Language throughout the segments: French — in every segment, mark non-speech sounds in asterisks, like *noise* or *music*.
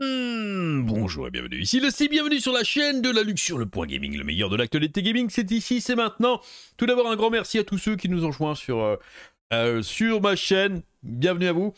Hmm, bonjour et bienvenue ici, le C, bienvenue sur la chaîne de la Luxure, le point gaming, le meilleur de l'actualité gaming, c'est ici, c'est maintenant. Tout d'abord un grand merci à tous ceux qui nous ont joints sur, euh, euh, sur ma chaîne, bienvenue à vous.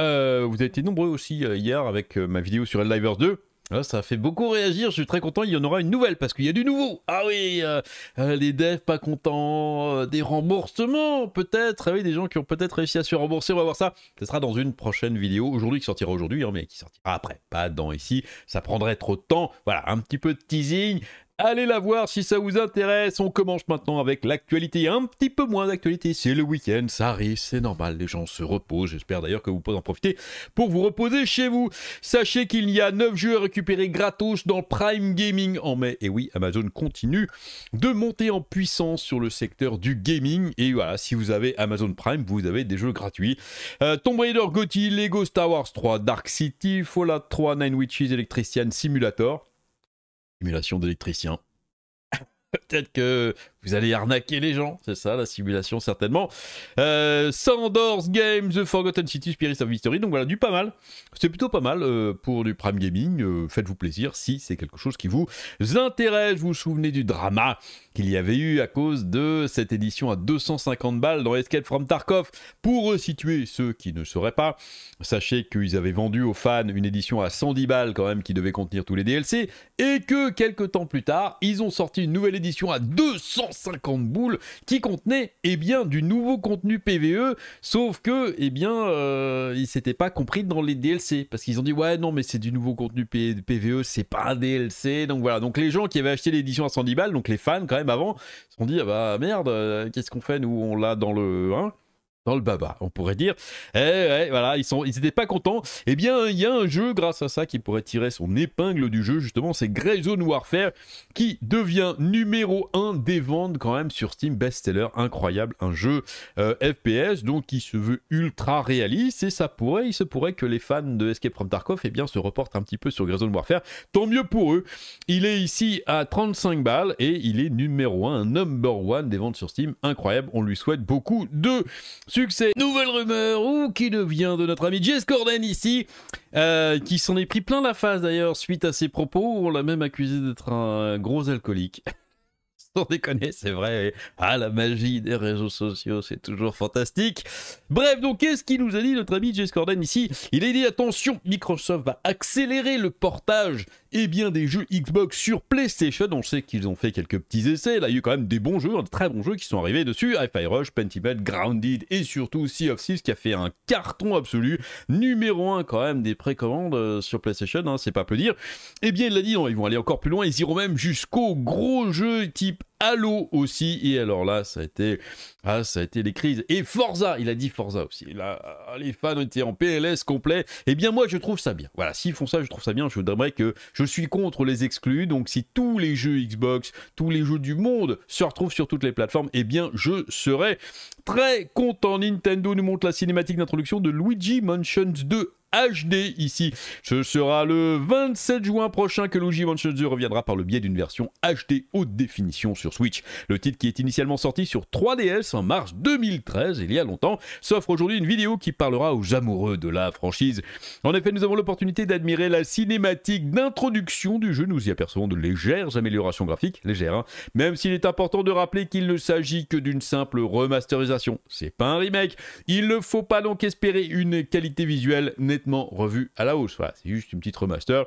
Euh, vous avez été nombreux aussi hier avec ma vidéo sur L-Livers 2. Ah, ça fait beaucoup réagir, je suis très content, il y en aura une nouvelle parce qu'il y a du nouveau. Ah oui, euh, euh, les devs pas contents, euh, des remboursements peut-être, ah oui, des gens qui ont peut-être réussi à se rembourser, on va voir ça. Ce sera dans une prochaine vidéo, aujourd'hui qui sortira aujourd'hui, hein, mais qui sortira après, pas dans ici, ça prendrait trop de temps. Voilà, un petit peu de teasing, Allez la voir si ça vous intéresse. On commence maintenant avec l'actualité. Un petit peu moins d'actualité, c'est le week-end, ça arrive, c'est normal, les gens se reposent. J'espère d'ailleurs que vous pouvez en profiter pour vous reposer chez vous. Sachez qu'il y a 9 jeux à récupérer gratos dans Prime Gaming en mai. Et oui, Amazon continue de monter en puissance sur le secteur du gaming. Et voilà, si vous avez Amazon Prime, vous avez des jeux gratuits. Euh, Tomb Raider Gotti, Lego Star Wars 3, Dark City, Fallout 3, Nine Witches, Electrician Simulator. Simulation d'électricien. *laughs* Peut-être que vous allez arnaquer les gens, c'est ça la simulation certainement. Euh, Sandors Games, The Forgotten City, Spirit of History, donc voilà, du pas mal. C'est plutôt pas mal euh, pour du prime gaming. Euh, faites-vous plaisir si c'est quelque chose qui vous intéresse. Vous vous souvenez du drama qu'il y avait eu à cause de cette édition à 250 balles dans Escape from Tarkov. Pour resituer ceux qui ne sauraient pas, sachez qu'ils avaient vendu aux fans une édition à 110 balles quand même qui devait contenir tous les DLC et que quelques temps plus tard, ils ont sorti une nouvelle édition à 200 50 boules qui contenaient, eh bien du nouveau contenu PVE, sauf que eh bien euh, ils il pas compris dans les DLC parce qu'ils ont dit ouais non mais c'est du nouveau contenu PVE, c'est pas un DLC. Donc voilà, donc les gens qui avaient acheté l'édition à 110 balles, donc les fans quand même avant, se sont dit ah bah merde, euh, qu'est-ce qu'on fait nous on l'a dans le hein dans le baba, on pourrait dire. eh ouais, eh, voilà, ils n'étaient pas contents. Eh bien, il y a un jeu grâce à ça qui pourrait tirer son épingle du jeu justement, c'est Greyzone Warfare qui devient numéro 1 des ventes quand même sur Steam, best-seller incroyable, un jeu euh, FPS donc qui se veut ultra réaliste et ça pourrait, il se pourrait que les fans de Escape from Tarkov eh bien se reportent un petit peu sur Greyzone Warfare. Tant mieux pour eux. Il est ici à 35 balles et il est numéro 1, un number one des ventes sur Steam, incroyable. On lui souhaite beaucoup de Succès, nouvelle rumeur, ou qui vient de notre ami Jess Corden ici, euh, qui s'en est pris plein la face d'ailleurs suite à ses propos, on l'a même accusé d'être un gros alcoolique. *laughs* Sans déconner, c'est vrai. Ah, la magie des réseaux sociaux, c'est toujours fantastique. Bref, donc, qu'est-ce qu'il nous a dit notre ami Jess Corden ici Il a dit attention, Microsoft va accélérer le portage et bien des jeux Xbox sur PlayStation. On sait qu'ils ont fait quelques petits essais. Là, il y a eu quand même des bons jeux, hein, des très bons jeux qui sont arrivés dessus. Hi-Fi Rush, Pentiment, Grounded et surtout Sea of Thieves qui a fait un carton absolu. Numéro 1 quand même des précommandes euh, sur PlayStation, hein, c'est pas peu dire. Et eh bien, il l'a dit, hein, ils vont aller encore plus loin. Ils iront même jusqu'au gros jeu type Halo aussi. Et alors là, ça a été, ah, ça a été les crises. Et Forza, il a dit Forza aussi. Là, ah, les fans étaient en PLS complet. Eh bien, moi, je trouve ça bien. Voilà, s'ils font ça, je trouve ça bien. Je voudrais que je suis contre les exclus. Donc, si tous les jeux Xbox, tous les jeux du monde se retrouvent sur toutes les plateformes, eh bien, je serais très content. Nintendo nous montre la cinématique d'introduction de Luigi Mansion 2 HD ici. Ce sera le 27 juin prochain que Luigi 2 reviendra par le biais d'une version HD haute définition sur Switch. Le titre qui est initialement sorti sur 3DS en mars 2013, il y a longtemps, s'offre aujourd'hui une vidéo qui parlera aux amoureux de la franchise. En effet, nous avons l'opportunité d'admirer la cinématique d'introduction du jeu, nous y apercevons de légères améliorations graphiques, légères, hein. même s'il est important de rappeler qu'il ne s'agit que d'une simple remasterisation. C'est pas un remake. Il ne faut pas donc espérer une qualité visuelle nette revue revu à la hausse. Voilà, c'est juste une petite remaster.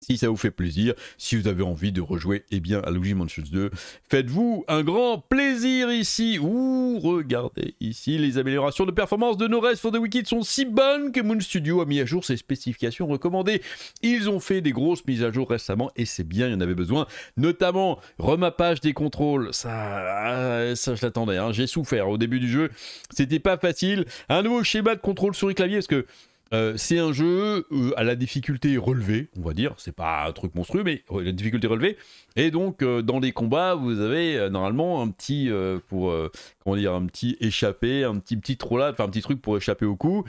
Si ça vous fait plaisir, si vous avez envie de rejouer, eh bien, à Luigi Mansions 2, faites-vous un grand plaisir ici. Ouh, regardez ici, les améliorations de performance de No Rest for the Wicked sont si bonnes que Moon Studio a mis à jour ses spécifications recommandées. Ils ont fait des grosses mises à jour récemment et c'est bien, il y en avait besoin. Notamment, remappage des contrôles. Ça, euh, ça je l'attendais, hein. j'ai souffert au début du jeu. C'était pas facile. Un nouveau schéma de contrôle souris clavier, parce que euh, c'est un jeu euh, à la difficulté relevée, on va dire. C'est pas un truc monstrueux, mais la difficulté relevée. Et donc, euh, dans les combats, vous avez normalement un petit, pour comment dire, un petit échappé, un petit petit là, enfin un petit truc pour échapper au coup.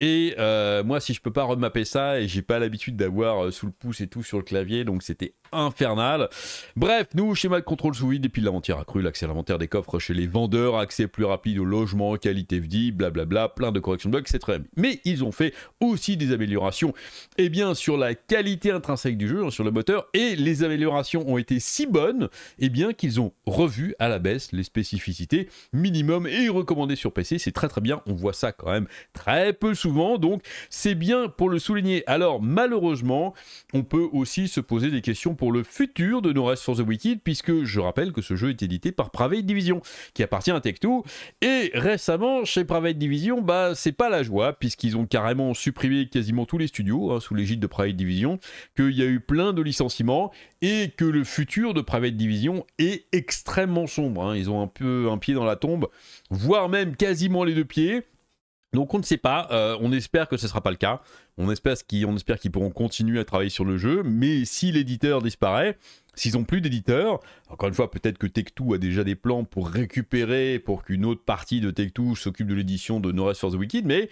Et euh, moi, si je peux pas remapper ça, et j'ai pas l'habitude d'avoir euh, sous le pouce et tout sur le clavier, donc c'était infernal. Bref, nous, schéma de contrôle sous vide, et puis l'inventaire accru, l'accès à l'inventaire des coffres chez les vendeurs, accès plus rapide au logement, qualité FD, blablabla, plein de corrections de bugs, c'est très bien. Mais ils ont fait aussi des améliorations, et eh bien, sur la qualité intrinsèque du jeu, hein, sur le moteur, et les améliorations ont été si bonnes, et eh bien, qu'ils ont revu à la baisse les spécificités minimum et recommandées sur PC. C'est très très bien, on voit ça quand même très peu souvent donc c'est bien pour le souligner. Alors malheureusement, on peut aussi se poser des questions pour le futur de No ressources for the Wicked, puisque je rappelle que ce jeu est édité par Private Division, qui appartient à Tech2, et récemment, chez Private Division, bah c'est pas la joie, puisqu'ils ont carrément supprimé quasiment tous les studios, hein, sous l'égide de Private Division, qu'il y a eu plein de licenciements, et que le futur de Private Division est extrêmement sombre. Hein. Ils ont un peu un pied dans la tombe, voire même quasiment les deux pieds. Donc on ne sait pas, euh, on espère que ce ne sera pas le cas, on espère qu'ils pourront continuer à travailler sur le jeu, mais si l'éditeur disparaît, s'ils n'ont plus d'éditeur, encore une fois peut-être que Tech2 a déjà des plans pour récupérer, pour qu'une autre partie de Tech2 s'occupe de l'édition de No Rest for the Wicked, mais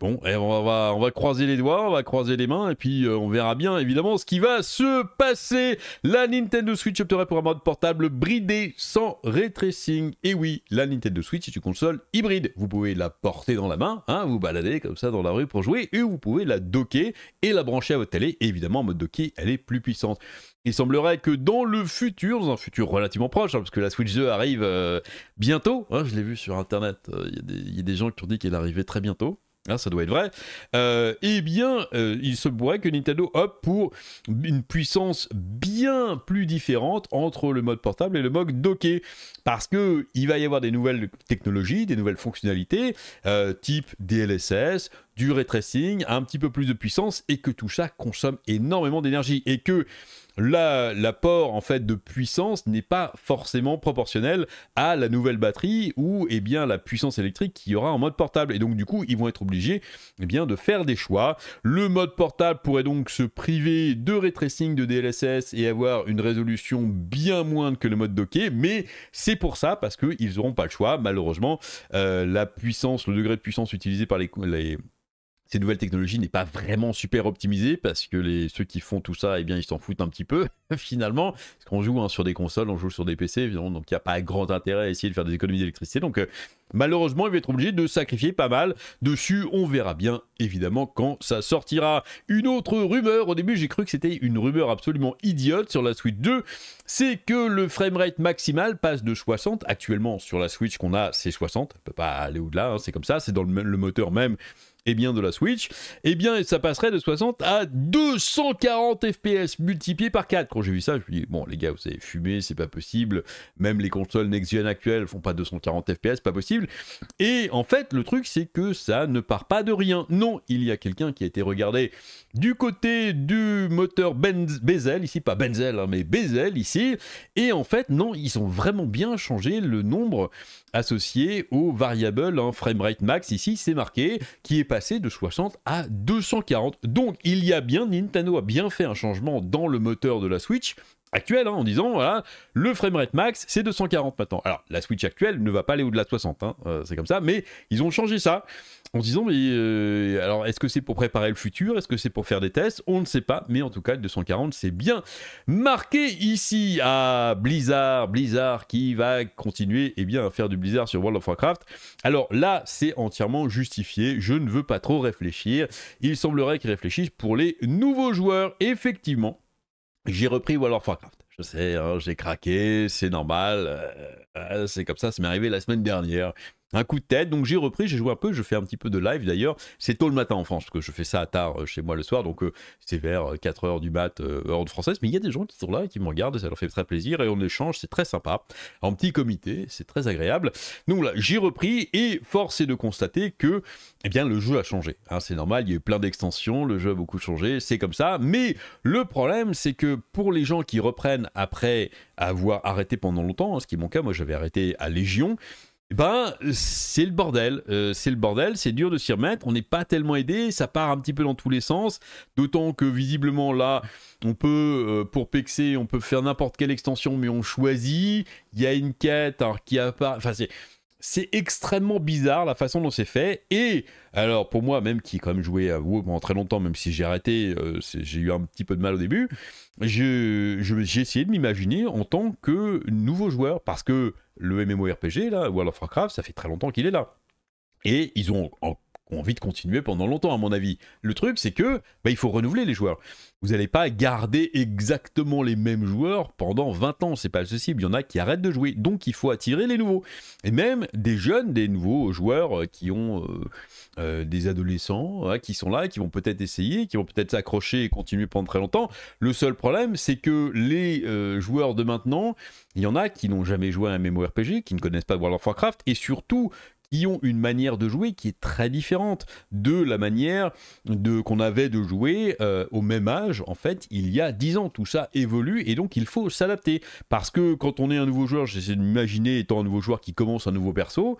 Bon, et eh, on, va, on va croiser les doigts, on va croiser les mains, et puis euh, on verra bien évidemment ce qui va se passer. La Nintendo Switch opterait pour un mode portable bridé sans retracing. Et oui, la Nintendo Switch est une console hybride. Vous pouvez la porter dans la main, hein, vous balader comme ça dans la rue pour jouer, et vous pouvez la docker et la brancher à votre télé. évidemment, en mode docké, elle est plus puissante. Il semblerait que dans le futur, dans un futur relativement proche, hein, parce que la Switch 2 arrive euh, bientôt, hein, je l'ai vu sur Internet, euh, il y, y a des gens qui ont dit qu'elle arrivait très bientôt. Ah, ça doit être vrai. Euh, eh bien, euh, il se pourrait que Nintendo opte pour une puissance bien plus différente entre le mode portable et le mode docké. Parce que il va y avoir des nouvelles technologies, des nouvelles fonctionnalités, euh, type DLSS, du Tracing, un petit peu plus de puissance, et que tout ça consomme énormément d'énergie. Et que l'apport en fait de puissance n'est pas forcément proportionnel à la nouvelle batterie ou eh bien la puissance électrique qu'il y aura en mode portable et donc du coup ils vont être obligés eh bien de faire des choix le mode portable pourrait donc se priver de retracing de DLSS et avoir une résolution bien moindre que le mode docké mais c'est pour ça parce qu'ils n'auront pas le choix malheureusement euh, la puissance le degré de puissance utilisé par les cette nouvelle technologie n'est pas vraiment super optimisée, parce que les, ceux qui font tout ça, eh bien, ils s'en foutent un petit peu *laughs* finalement. Parce qu'on joue hein, sur des consoles, on joue sur des PC, évidemment, donc il n'y a pas grand intérêt à essayer de faire des économies d'électricité. Donc euh, malheureusement, il va être obligé de sacrifier pas mal dessus. On verra bien évidemment quand ça sortira. Une autre rumeur, au début j'ai cru que c'était une rumeur absolument idiote sur la Switch 2, c'est que le framerate maximal passe de 60. Actuellement sur la Switch qu'on a, c'est 60, on peut pas aller au-delà, hein, c'est comme ça, c'est dans le moteur même et bien de la Switch, et eh bien ça passerait de 60 à 240 FPS multiplié par 4. Quand j'ai vu ça, je me suis dit, bon les gars, vous avez fumé, c'est pas possible. Même les consoles next-gen actuelles font pas 240 FPS, pas possible. Et en fait, le truc, c'est que ça ne part pas de rien. Non, il y a quelqu'un qui a été regardé du côté du moteur Benz, Bezel, ici, pas Benzel, hein, mais Bezel ici. Et en fait, non, ils ont vraiment bien changé le nombre associé au variable hein. frame framerate max ici, c'est marqué, qui est de 60 à 240. Donc il y a bien, Nintendo a bien fait un changement dans le moteur de la Switch actuel hein, en disant voilà le framerate max c'est 240 maintenant alors la Switch actuelle ne va pas aller au-delà de 60 hein, euh, c'est comme ça mais ils ont changé ça en se disant mais euh, alors est-ce que c'est pour préparer le futur est-ce que c'est pour faire des tests on ne sait pas mais en tout cas le 240 c'est bien marqué ici à ah, Blizzard Blizzard qui va continuer et eh bien à faire du Blizzard sur World of Warcraft alors là c'est entièrement justifié je ne veux pas trop réfléchir il semblerait qu'ils réfléchissent pour les nouveaux joueurs effectivement j'ai repris World of Warcraft. Je sais, hein, j'ai craqué, c'est normal, euh, euh, c'est comme ça, ça m'est arrivé la semaine dernière un coup de tête. Donc j'ai repris, j'ai joué un peu, je fais un petit peu de live d'ailleurs. C'est tôt le matin en France, parce que je fais ça à tard euh, chez moi le soir, donc euh, c'est vers 4h euh, du mat, heure de française. Mais il y a des gens qui sont là et qui me regardent, ça leur fait très plaisir et on échange, c'est très sympa. En petit comité, c'est très agréable. Donc là, j'ai repris et force est de constater que eh bien, le jeu a changé. Hein, c'est normal, il y a eu plein d'extensions, le jeu a beaucoup changé, c'est comme ça. Mais le problème, c'est que pour les gens qui reprennent après avoir arrêté pendant longtemps, hein, ce qui est mon cas, moi j'avais arrêté à Légion, ben, c'est le bordel. Euh, c'est le bordel, c'est dur de s'y remettre. On n'est pas tellement aidé, ça part un petit peu dans tous les sens. D'autant que visiblement, là, on peut, euh, pour pexer, on peut faire n'importe quelle extension, mais on choisit. Il y a une quête alors, qui apparaît. Enfin, c'est c'est extrêmement bizarre la façon dont c'est fait. Et alors pour moi, même qui ai quand même joué à WoW pendant très longtemps, même si j'ai arrêté, euh, j'ai eu un petit peu de mal au début, j'ai je, j'ai essayé de m'imaginer en tant que nouveau joueur. Parce que le MMORPG, là, World of Warcraft, ça fait très longtemps qu'il est là. Et ils ont en ont envie de continuer pendant longtemps, à mon avis. Le truc, c'est que bah, il faut renouveler les joueurs. Vous n'allez pas garder exactement les mêmes joueurs pendant 20 ans, c'est pas possible. Il y en a qui arrêtent de jouer, donc il faut attirer les nouveaux. Et même des jeunes, des nouveaux joueurs euh, qui ont euh, euh, des adolescents qui sont là, qui vont peut-être essayer, qui vont peut-être s'accrocher et continuer pendant très longtemps. Le seul problème, c'est que les joueurs de maintenant, il y en a qui n'ont jamais joué à un MMORPG, qui ne connaissent pas World of Warcraft, et surtout qui ont une manière de jouer qui est très différente de la manière de, qu'on avait de jouer euh, au même âge, en fait, il y a 10 ans. Tout ça évolue et donc il faut s'adapter. Parce que quand on est un nouveau joueur, j'essaie d'imaginer étant un nouveau joueur qui commence un nouveau perso,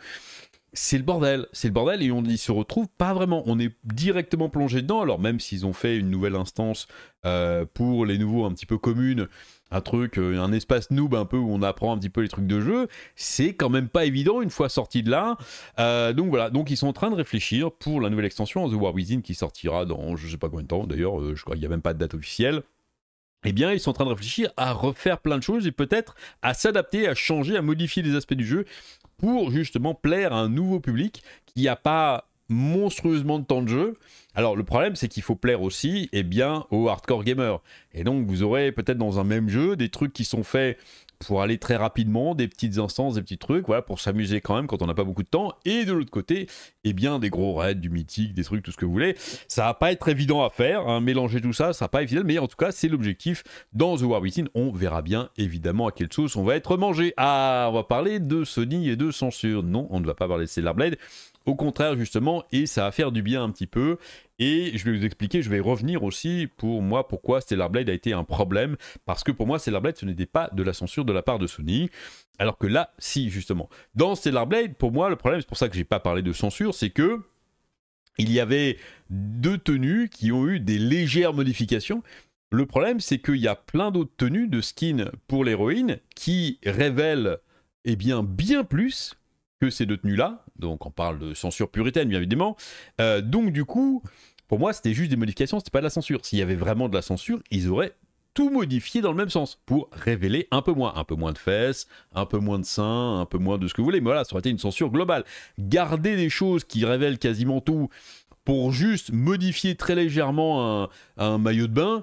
c'est le bordel, c'est le bordel et on n'y se retrouve pas vraiment. On est directement plongé dedans. Alors même s'ils ont fait une nouvelle instance euh, pour les nouveaux un petit peu communes, un truc, euh, un espace noob un peu où on apprend un petit peu les trucs de jeu, c'est quand même pas évident une fois sorti de là. Euh, donc voilà, donc ils sont en train de réfléchir pour la nouvelle extension The War Within qui sortira dans je sais pas combien de temps d'ailleurs, euh, je crois qu'il n'y a même pas de date officielle. Eh bien, ils sont en train de réfléchir à refaire plein de choses et peut-être à s'adapter, à changer, à modifier les aspects du jeu pour justement plaire à un nouveau public qui n'a pas monstrueusement de temps de jeu. Alors le problème c'est qu'il faut plaire aussi et eh bien, aux hardcore gamers. Et donc vous aurez peut-être dans un même jeu des trucs qui sont faits pour aller très rapidement, des petites instances, des petits trucs, voilà, pour s'amuser quand même quand on n'a pas beaucoup de temps. Et de l'autre côté, et eh bien, des gros raids, du mythique, des trucs, tout ce que vous voulez. Ça va pas être évident à faire, hein, mélanger tout ça, ça va pas évident, mais en tout cas, c'est l'objectif dans The War Within. On verra bien, évidemment, à quelle sauce on va être mangé. Ah, on va parler de Sony et de censure. Non, on ne va pas parler de Blade. Au contraire, justement, et ça a faire du bien un petit peu. Et je vais vous expliquer, je vais revenir aussi pour moi pourquoi Stellar Blade a été un problème. Parce que pour moi, Stellar Blade, ce n'était pas de la censure de la part de Sony. Alors que là, si, justement. Dans Stellar Blade, pour moi, le problème, c'est pour ça que j'ai pas parlé de censure, c'est que il y avait deux tenues qui ont eu des légères modifications. Le problème, c'est qu'il y a plein d'autres tenues de skins pour l'héroïne qui révèlent eh bien, bien plus que ces deux tenues-là, donc on parle de censure puritaine, bien évidemment. Euh, donc du coup, pour moi, c'était juste des modifications, c'était pas de la censure. S'il y avait vraiment de la censure, ils auraient tout modifié dans le même sens pour révéler un peu moins, un peu moins de fesses, un peu moins de seins, un peu moins de ce que vous voulez. Mais voilà, ça aurait été une censure globale. Garder des choses qui révèlent quasiment tout pour juste modifier très légèrement un, maillot de bain,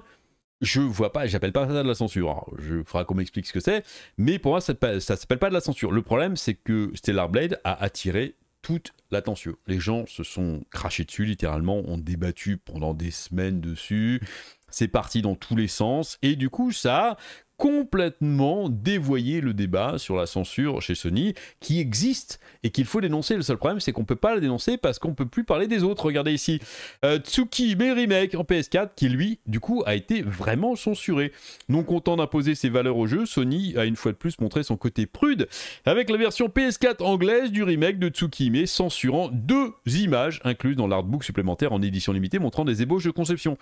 je vois pas, j'appelle pas ça de la censure. je ferai qu'on m'explique ce que c'est, mais pour moi ça, ça s'appelle pas de la censure. Le problème c'est que Stellar Blade a attiré toute l'attention. Les gens se sont crachés dessus, littéralement, ont débattu pendant des semaines dessus. C'est parti dans tous les sens. Et du coup, ça complètement dévoyé le débat sur la censure chez Sony qui existe et qu'il faut dénoncer. Le seul problème, c'est qu'on ne peut pas la dénoncer parce qu'on ne peut plus parler des autres. Regardez ici euh, Tsuki, mais remake en PS4 qui, lui, du coup, a été vraiment censuré. Non content d'imposer ses valeurs au jeu, Sony a une fois de plus montré son côté prude avec la version PS4 anglaise du remake de mais censurant deux images incluses dans l'artbook supplémentaire en édition limitée montrant des ébauches de conception.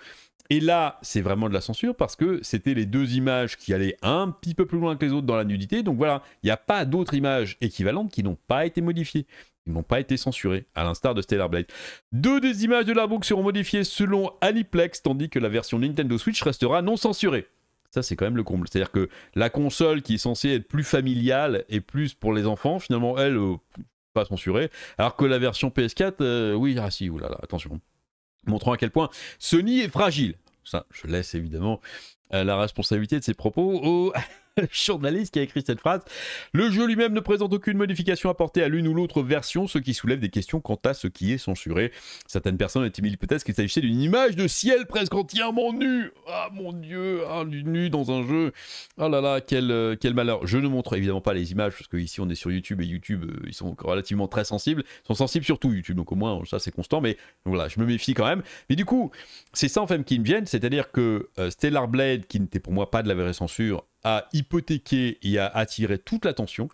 Et là, c'est vraiment de la censure parce que c'était les deux images qui allaient un petit peu plus loin que les autres dans la nudité. Donc voilà, il n'y a pas d'autres images équivalentes qui n'ont pas été modifiées. Ils n'ont pas été censurés, à l'instar de Stellar Blade. Deux des images de la l'artbook seront modifiées selon Aniplex, tandis que la version Nintendo Switch restera non censurée. Ça, c'est quand même le comble. C'est-à-dire que la console qui est censée être plus familiale et plus pour les enfants, finalement, elle, euh, pas censurée. Alors que la version PS4, euh, oui, ah si, oulala, attention. Montrant à quel point Sony est fragile. Ça, je laisse évidemment euh, la responsabilité de ses propos au *laughs* *laughs* journaliste qui a écrit cette phrase. Le jeu lui-même ne présente aucune modification apportée à l'une ou l'autre version, ce qui soulève des questions quant à ce qui est censuré. Certaines personnes ont peut-être qu'il s'agissait d'une image de ciel presque entièrement nu. Ah mon dieu, ah, un nu dans un jeu. Ah oh là là, quel, euh, quel malheur. Je ne montre évidemment pas les images parce qu'ici on est sur YouTube et YouTube, euh, ils sont relativement très sensibles. sont sensibles surtout YouTube, donc au moins ça c'est constant, mais voilà, je me méfie quand même. Mais du coup, c'est ça en fait qui me vient, c'est-à-dire que euh, Stellar Blade, qui n'était pour moi pas de la vraie censure, à hypothéquer et à attirer toute l'attention.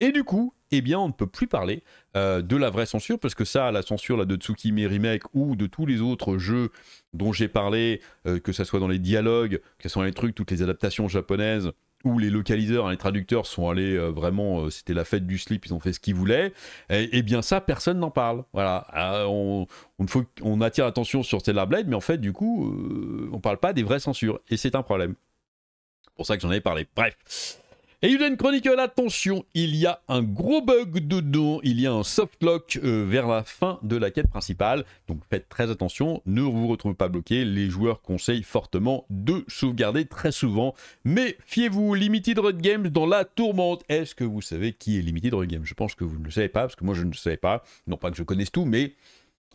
Et du coup, eh bien, on ne peut plus parler euh, de la vraie censure, parce que ça, la censure de Tsukimi Remake ou de tous les autres jeux dont j'ai parlé, euh, que ce soit dans les dialogues, que ce soit les trucs, toutes les adaptations japonaises, où les localiseurs, hein, les traducteurs sont allés euh, vraiment, c'était la fête du slip, ils ont fait ce qu'ils voulaient, et, eh bien ça, personne n'en parle. Voilà, on, faut, attire l'attention sur Stellar Blade, mais en fait, du coup, on ne parle pas des vraies censures, et c'est un problème pour ça que j'en avais parlé. Bref. Et chronique chronique, attention, il y a un gros bug dedans, il y a un soft lock euh, vers la fin de la quête principale, donc faites très attention, ne vous retrouvez pas bloqué, les joueurs conseillent fortement de sauvegarder très souvent, méfiez vous Limited Run Games dans la tourmente, est-ce que vous savez qui est Limited Run Games Je pense que vous ne le savez pas, parce que moi je ne le savais pas, non pas que je connaisse tout, mais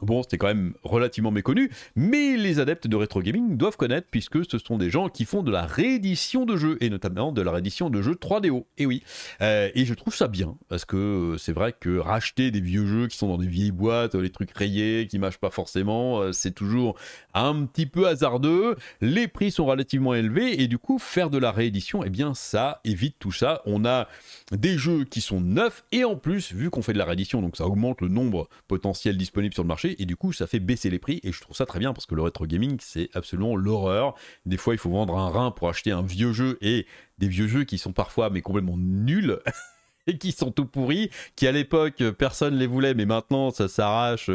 Bon, c'était quand même relativement méconnu, mais les adeptes de rétro gaming doivent connaître puisque ce sont des gens qui font de la réédition de jeux et notamment de la réédition de jeux 3DO. Et eh oui, euh, et je trouve ça bien parce que euh, c'est vrai que racheter des vieux jeux qui sont dans des vieilles boîtes, euh, les trucs rayés qui marchent pas forcément, c'est toujours un petit peu hasardeux. Les prix sont relativement élevés et du coup, faire de la réédition, eh bien, ça évite tout ça. On a des jeux qui sont neufs et en plus, vu qu'on fait de la réédition, donc ça augmente le nombre potentiel disponible sur le marché et du coup ça fait baisser les prix et je trouve ça très bien parce que le rétro gaming c'est absolument l'horreur. Des fois il faut vendre un rein pour acheter un vieux jeu et des vieux jeux qui sont parfois mais complètement nuls. *laughs* et qui sont tout pourris, qui à l'époque personne les voulait, mais maintenant ça s'arrache.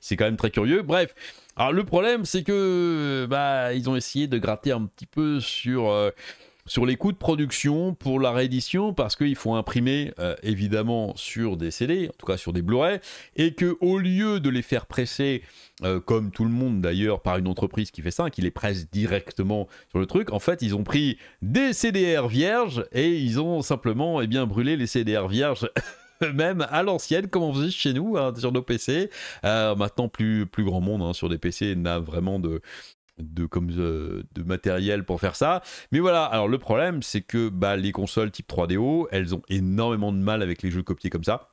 C'est quand même très curieux. Bref, alors le problème c'est que bah ils ont essayé de gratter un petit peu sur euh, sur les coûts de production pour la réédition parce qu'il faut imprimer euh, évidemment sur des CD, en tout cas sur des Blu-ray, et que au lieu de les faire presser euh, comme tout le monde d'ailleurs par une entreprise qui fait ça, qui les presse directement sur le truc, en fait ils ont pris des CDR vierges et ils ont simplement et eh bien brûlé les CDR vierges. *laughs* même à l'ancienne, comme on faisait chez nous hein, sur nos PC. Euh, maintenant, plus, plus grand monde hein, sur des PC n'a vraiment de, de, comme, euh, de matériel pour faire ça. Mais voilà, alors le problème, c'est que bah, les consoles type 3DO, elles ont énormément de mal avec les jeux copiés comme ça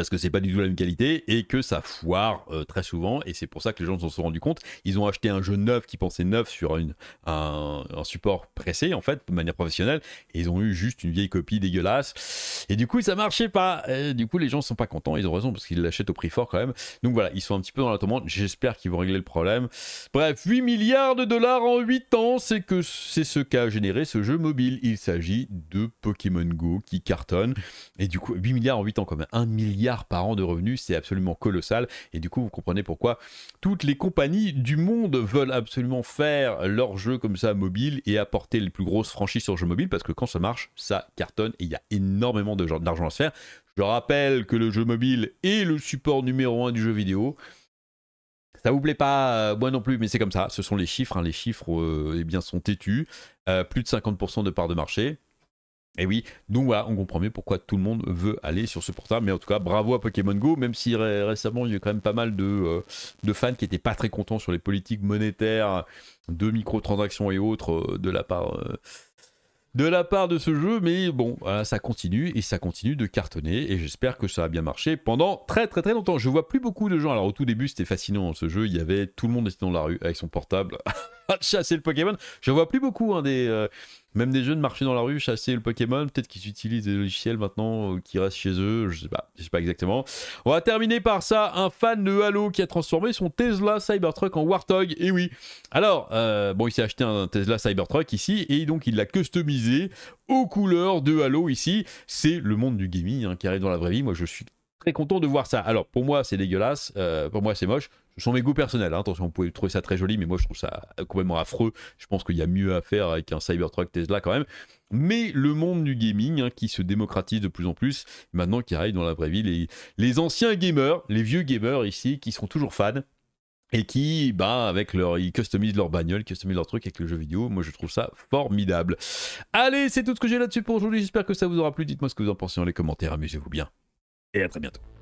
parce que c'est pas du tout la même qualité et que ça foire euh, très souvent et c'est pour ça que les gens s'en sont rendus compte. Ils ont acheté un jeu neuf qui pensait neuf sur une, un, support pressé en fait de manière professionnelle et ils ont eu juste une vieille copie dégueulasse et du coup ça marchait pas. du coup les gens sont pas contents, ils ont raison parce qu'ils l'achètent au prix fort quand même. Donc voilà, ils sont un petit peu dans la tourmente, j'espère qu'ils vont régler le problème. Bref, 8 milliards de dollars en 8 ans, c'est que c'est ce qu'a généré ce jeu mobile. Il s'agit de Pokémon Go qui cartonne et du coup 8 milliards en 8 ans quand même, 1 milliard par an de revenus, c'est absolument colossal. Et du coup, vous comprenez pourquoi toutes les compagnies du monde veulent absolument faire leur jeu comme ça mobile et apporter les plus grosses franchises sur jeu mobile parce que quand ça marche, ça cartonne et il y a énormément d'argent à se faire. Je rappelle que le jeu mobile est le support numéro un du jeu vidéo. Ça vous plaît pas, euh, moi non plus, mais c'est comme ça. Ce sont les chiffres. Hein. les chiffres, et euh, eh bien, sont têtus. Euh, plus de 50% de parts de marché. Et eh oui, donc voilà, ah, on comprend mieux pourquoi tout le monde veut aller sur ce portable. Mais en tout cas, bravo à Pokémon Go, même si récemment il y a quand même pas mal de, euh, fans qui n'étaient pas très contents sur les politiques monétaires de microtransactions et autres euh, de la part. Euh, de la part de ce jeu, mais bon, ça continue et ça continue de cartonner et j'espère que ça a bien marché pendant très très très longtemps. Je vois plus beaucoup de gens. Alors au tout début, c'était fascinant ce jeu, il y avait tout le monde était dans la rue avec son portable. *laughs* chasser le Pokémon. Je vois plus beaucoup hein, des, euh, même des jeunes marcher dans la rue, chasser le Pokémon. Peut-être qu'ils utilisent des logiciels maintenant euh, qui restent chez eux. Je sais pas, je sais pas exactement. On va terminer par ça. Un fan de Halo qui a transformé son Tesla Cybertruck en Warthog. Et eh oui. Alors, euh, bon, il s'est acheté un Tesla Cybertruck ici et donc il l'a customisé aux couleurs de Halo ici. C'est le monde du gaming hein, qui arrive dans la vraie vie. Moi, je suis très content de voir ça. Alors pour moi c'est dégueulasse, pour moi c'est moche, sont mes goûts personnels. Hein. Attention, vous pouvez trouver ça très joli, mais moi je trouve ça euh, complètement affreux. Je pense qu'il y a mieux à faire avec un Cybertruck Tesla quand même. Mais le monde du gaming hein, qui se démocratise de plus en plus, maintenant qui arrive dans la vraie vie, les, les anciens gamers, les vieux gamers ici, qui sont toujours fans, et qui, bah, avec leur, ils customisent leur bagnole, customisent leur truc avec le jeu vidéo. Moi, je trouve ça formidable. Allez, c'est tout ce que j'ai là-dessus pour aujourd'hui. J'espère que ça vous aura plu. Dites-moi ce que vous en pensez dans les commentaires. Amusez-vous bien. Et à très bientôt.